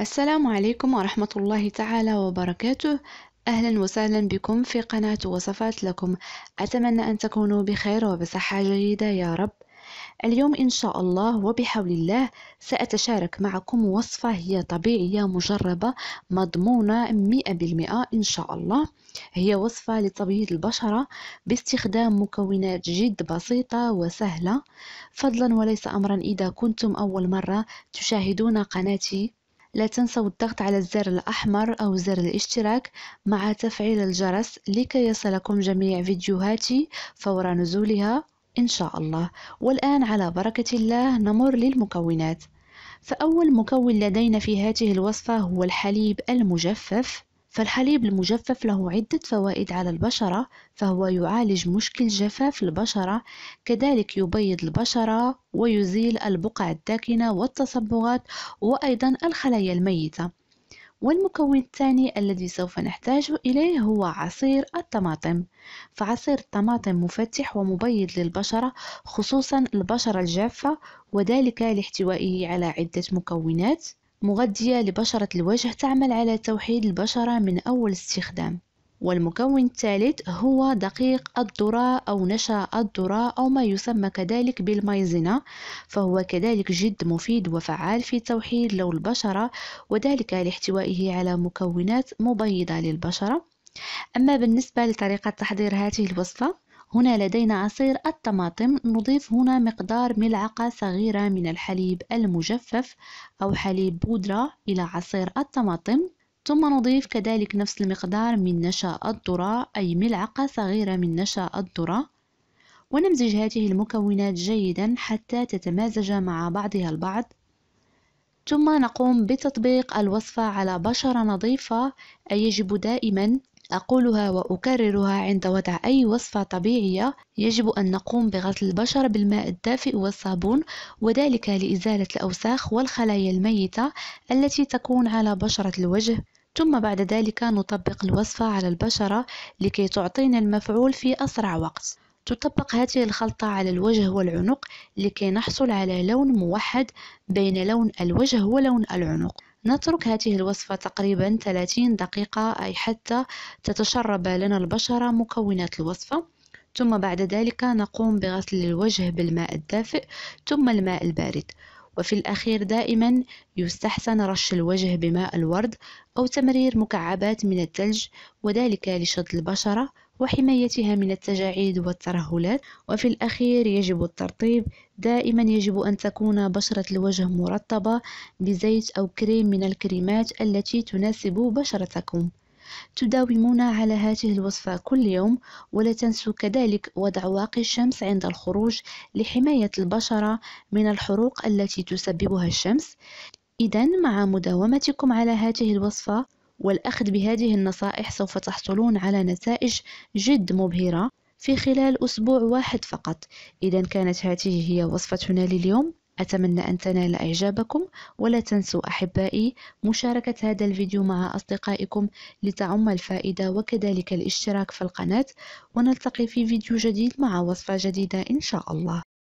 السلام عليكم ورحمة الله تعالى وبركاته أهلا وسهلا بكم في قناة وصفات لكم أتمنى أن تكونوا بخير وبصحة جيدة يا رب اليوم إن شاء الله وبحول الله سأتشارك معكم وصفة هي طبيعية مجربة مضمونة مئة بالمئة إن شاء الله هي وصفة لتبييض البشرة باستخدام مكونات جد بسيطة وسهلة فضلا وليس أمرا إذا كنتم أول مرة تشاهدون قناتي لا تنسوا الضغط على الزر الأحمر أو زر الاشتراك مع تفعيل الجرس لكي يصلكم جميع فيديوهاتي فور نزولها إن شاء الله والآن على بركة الله نمر للمكونات فأول مكون لدينا في هذه الوصفة هو الحليب المجفف فالحليب المجفف له عدة فوائد على البشرة فهو يعالج مشكل جفاف البشرة كذلك يبيض البشرة ويزيل البقع الداكنة والتصبغات وأيضا الخلايا الميتة والمكون الثاني الذي سوف نحتاج إليه هو عصير الطماطم فعصير الطماطم مفتح ومبيض للبشرة خصوصا البشرة الجافة وذلك لاحتوائه على عدة مكونات مغذية لبشرة الوجه تعمل على توحيد البشرة من أول استخدام والمكون الثالث هو دقيق الذرة أو نشا الذرة أو ما يسمى كذلك بالمايزينا فهو كذلك جد مفيد وفعال في توحيد لون البشرة وذلك لاحتوائه على مكونات مبيضة للبشرة أما بالنسبة لطريقة تحضير هذه الوصفة هنا لدينا عصير الطماطم نضيف هنا مقدار ملعقة صغيرة من الحليب المجفف أو حليب بودرة إلى عصير الطماطم ثم نضيف كذلك نفس المقدار من نشا الذرة أي ملعقة صغيرة من نشا الذرة ونمزج هذه المكونات جيدا حتى تتمازج مع بعضها البعض ثم نقوم بتطبيق الوصفة على بشرة نظيفة أي يجب دائما أقولها وأكررها عند وضع أي وصفة طبيعية يجب أن نقوم بغسل البشرة بالماء الدافئ والصابون وذلك لإزالة الأوساخ والخلايا الميتة التي تكون على بشرة الوجه ثم بعد ذلك نطبق الوصفة على البشرة لكي تعطينا المفعول في أسرع وقت تطبق هذه الخلطة على الوجه والعنق لكي نحصل على لون موحد بين لون الوجه ولون العنق نترك هذه الوصفة تقريبا 30 دقيقة أي حتى تتشرب لنا البشرة مكونات الوصفة ثم بعد ذلك نقوم بغسل الوجه بالماء الدافئ ثم الماء البارد وفي الأخير دائما يستحسن رش الوجه بماء الورد أو تمرير مكعبات من الثلج وذلك لشد البشرة وحمايتها من التجاعيد والترهلات وفي الأخير يجب الترطيب دائما يجب أن تكون بشرة الوجه مرطبة بزيت أو كريم من الكريمات التي تناسب بشرتكم تداومون على هذه الوصفة كل يوم ولا تنسوا كذلك وضع واقي الشمس عند الخروج لحماية البشرة من الحروق التي تسببها الشمس إذا مع مداومتكم على هذه الوصفة والأخذ بهذه النصائح سوف تحصلون على نتائج جد مبهرة في خلال أسبوع واحد فقط إذا كانت هذه هي وصفتنا لليوم أتمنى أن تنال إعجابكم ولا تنسوا أحبائي مشاركة هذا الفيديو مع أصدقائكم لتعم الفائدة وكذلك الاشتراك في القناة ونلتقي في فيديو جديد مع وصفة جديدة إن شاء الله